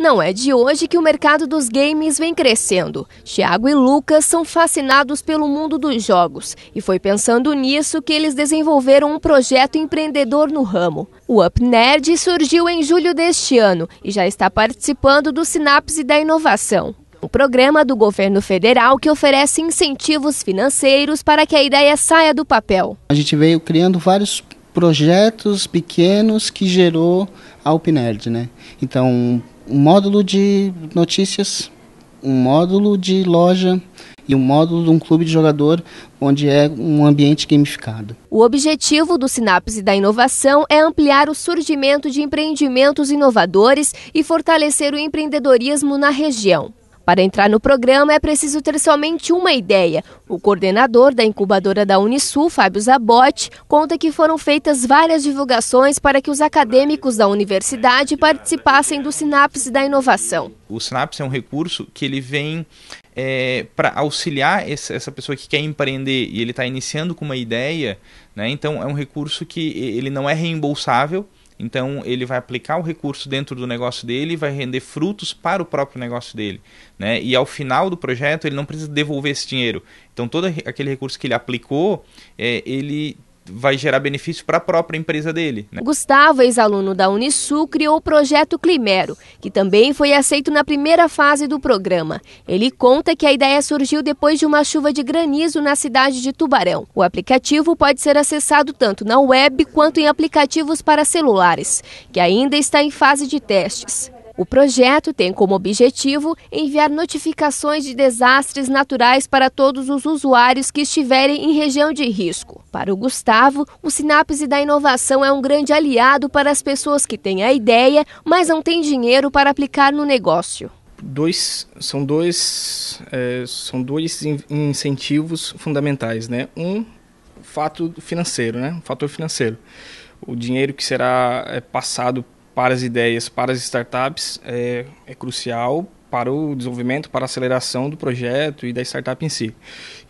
Não é de hoje que o mercado dos games vem crescendo. Thiago e Lucas são fascinados pelo mundo dos jogos e foi pensando nisso que eles desenvolveram um projeto empreendedor no ramo. O Up Nerd surgiu em julho deste ano e já está participando do Sinapse da Inovação. Um programa do governo federal que oferece incentivos financeiros para que a ideia saia do papel. A gente veio criando vários projetos pequenos que gerou a UpNerd, né? Então, um módulo de notícias, um módulo de loja e um módulo de um clube de jogador, onde é um ambiente gamificado. O objetivo do Sinapse da Inovação é ampliar o surgimento de empreendimentos inovadores e fortalecer o empreendedorismo na região. Para entrar no programa é preciso ter somente uma ideia. O coordenador da incubadora da Unisul, Fábio Zabotti, conta que foram feitas várias divulgações para que os acadêmicos da universidade participassem do Sinapse da Inovação. O Sinapse é um recurso que ele vem é, para auxiliar essa pessoa que quer empreender e ele está iniciando com uma ideia, né? então é um recurso que ele não é reembolsável, então ele vai aplicar o recurso dentro do negócio dele e vai render frutos para o próprio negócio dele. Né? E ao final do projeto ele não precisa devolver esse dinheiro. Então todo aquele recurso que ele aplicou, é, ele vai gerar benefício para a própria empresa dele. Né? Gustavo, ex-aluno da Unisul, criou o projeto Climero, que também foi aceito na primeira fase do programa. Ele conta que a ideia surgiu depois de uma chuva de granizo na cidade de Tubarão. O aplicativo pode ser acessado tanto na web quanto em aplicativos para celulares, que ainda está em fase de testes. O projeto tem como objetivo enviar notificações de desastres naturais para todos os usuários que estiverem em região de risco. Para o Gustavo, o Sinapse da Inovação é um grande aliado para as pessoas que têm a ideia, mas não têm dinheiro para aplicar no negócio dois são dois é, são dois incentivos fundamentais né um fato financeiro né um fator financeiro o dinheiro que será é, passado para as ideias, para as startups, é, é crucial para o desenvolvimento, para a aceleração do projeto e da startup em si.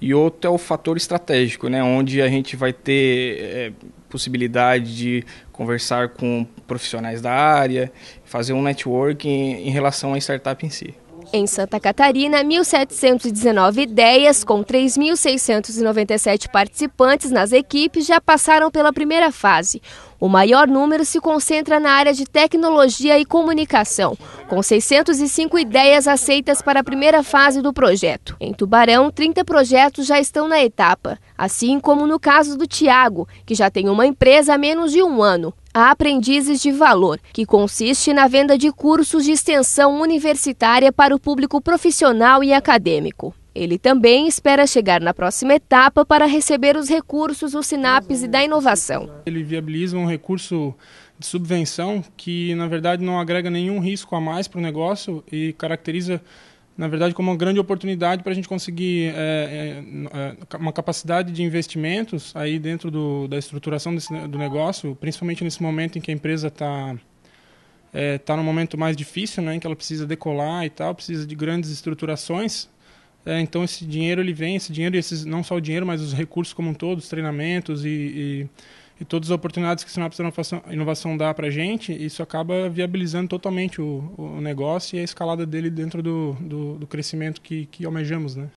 E outro é o fator estratégico, né, onde a gente vai ter é, possibilidade de conversar com profissionais da área, fazer um networking em relação à startup em si. Em Santa Catarina, 1.719 ideias, com 3.697 participantes nas equipes, já passaram pela primeira fase. O maior número se concentra na área de tecnologia e comunicação, com 605 ideias aceitas para a primeira fase do projeto. Em Tubarão, 30 projetos já estão na etapa, assim como no caso do Tiago, que já tem uma empresa há menos de um ano a Aprendizes de Valor, que consiste na venda de cursos de extensão universitária para o público profissional e acadêmico. Ele também espera chegar na próxima etapa para receber os recursos do Sinapse da Inovação. Ele viabiliza um recurso de subvenção que, na verdade, não agrega nenhum risco a mais para o negócio e caracteriza na verdade, como uma grande oportunidade para a gente conseguir é, é, é, uma capacidade de investimentos aí dentro do, da estruturação desse, do negócio, principalmente nesse momento em que a empresa está é, tá num momento mais difícil, né, em que ela precisa decolar e tal, precisa de grandes estruturações. É, então esse dinheiro ele vem, esse dinheiro, esses não só o dinheiro, mas os recursos como um todo, os treinamentos e, e e todas as oportunidades que a Sinapse Inovação, inovação dá para a gente, isso acaba viabilizando totalmente o, o negócio e a escalada dele dentro do, do, do crescimento que, que almejamos, né?